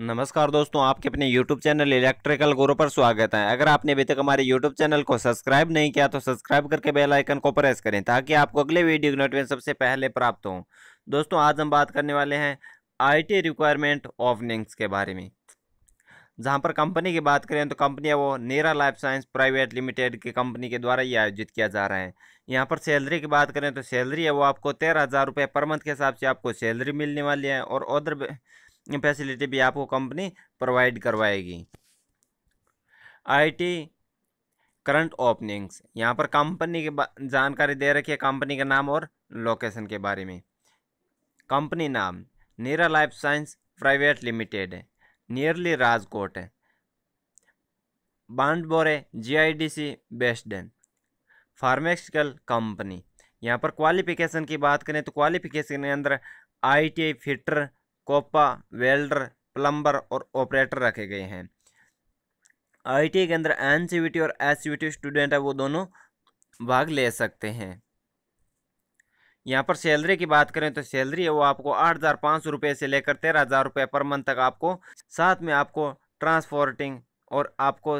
नमस्कार दोस्तों आपके अपने YouTube चैनल इलेक्ट्रिकल गुरु पर स्वागत है अगर आपने अभी तक हमारे YouTube चैनल को सब्सक्राइब नहीं किया तो सब्सक्राइब करके बेल आइकन को प्रेस करें ताकि आपको अगले वीडियो की नोटिफिकेशन सबसे पहले प्राप्त हो दोस्तों आज हम बात करने वाले हैं आईटी रिक्वायरमेंट ओपनिंग्स के बारे में जहाँ पर कंपनी की बात करें तो कंपनी है वो नेरा लाइफ साइंस प्राइवेट लिमिटेड की कंपनी के द्वारा ये आयोजित किया जा रहा है यहाँ पर सैलरी की बात करें तो सैलरी है वो आपको तेरह हज़ार रुपये पर मंथ के हिसाब से आपको सैलरी मिलने वाली है और अदर फैसिलिटी भी आपको कंपनी प्रोवाइड करवाएगी आईटी करंट ओपनिंग्स यहाँ पर कंपनी की जानकारी दे रखी है कंपनी का नाम और लोकेशन के बारे में कंपनी नाम नीरा लाइफ साइंस प्राइवेट लिमिटेड है नियरली राजकोट है बांडबोरे जीआईडीसी बेस्ड है फार्मेस्टिकल कंपनी यहाँ पर क्वालिफिकेशन की बात करें तो क्वालिफिकेशन के अंदर I T fitter COPA welder plumber और ऑपरेटर रखे गए हैं आई के अंदर एन और एस स्टूडेंट है वो दोनों भाग ले सकते हैं यहाँ पर सैलरी की बात करें तो सैलरी है वो आपको आठ हज़ार पाँच सौ रुपये से लेकर तेरह हज़ार रुपये पर मंथ तक आपको साथ में आपको ट्रांसपोर्टिंग और आपको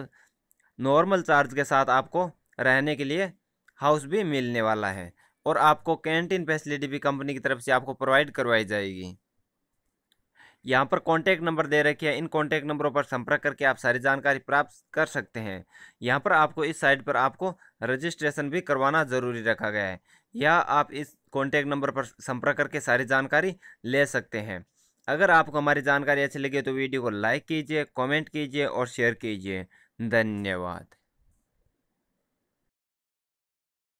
नॉर्मल चार्ज के साथ आपको रहने के लिए हाउस भी मिलने वाला है और आपको कैंटीन फैसिलिटी भी कंपनी की तरफ से आपको प्रोवाइड करवाई जाएगी यहाँ पर कॉन्टैक्ट नंबर दे रखे हैं इन कॉन्टैक्ट नंबरों पर संपर्क करके आप सारी जानकारी प्राप्त कर सकते हैं यहाँ पर आपको इस साइट पर आपको रजिस्ट्रेशन भी करवाना ज़रूरी रखा गया है या आप इस कॉन्टैक्ट नंबर पर संपर्क करके सारी जानकारी ले सकते हैं अगर आपको हमारी जानकारी अच्छी लगी तो वीडियो को लाइक कीजिए कॉमेंट कीजिए और शेयर कीजिए धन्यवाद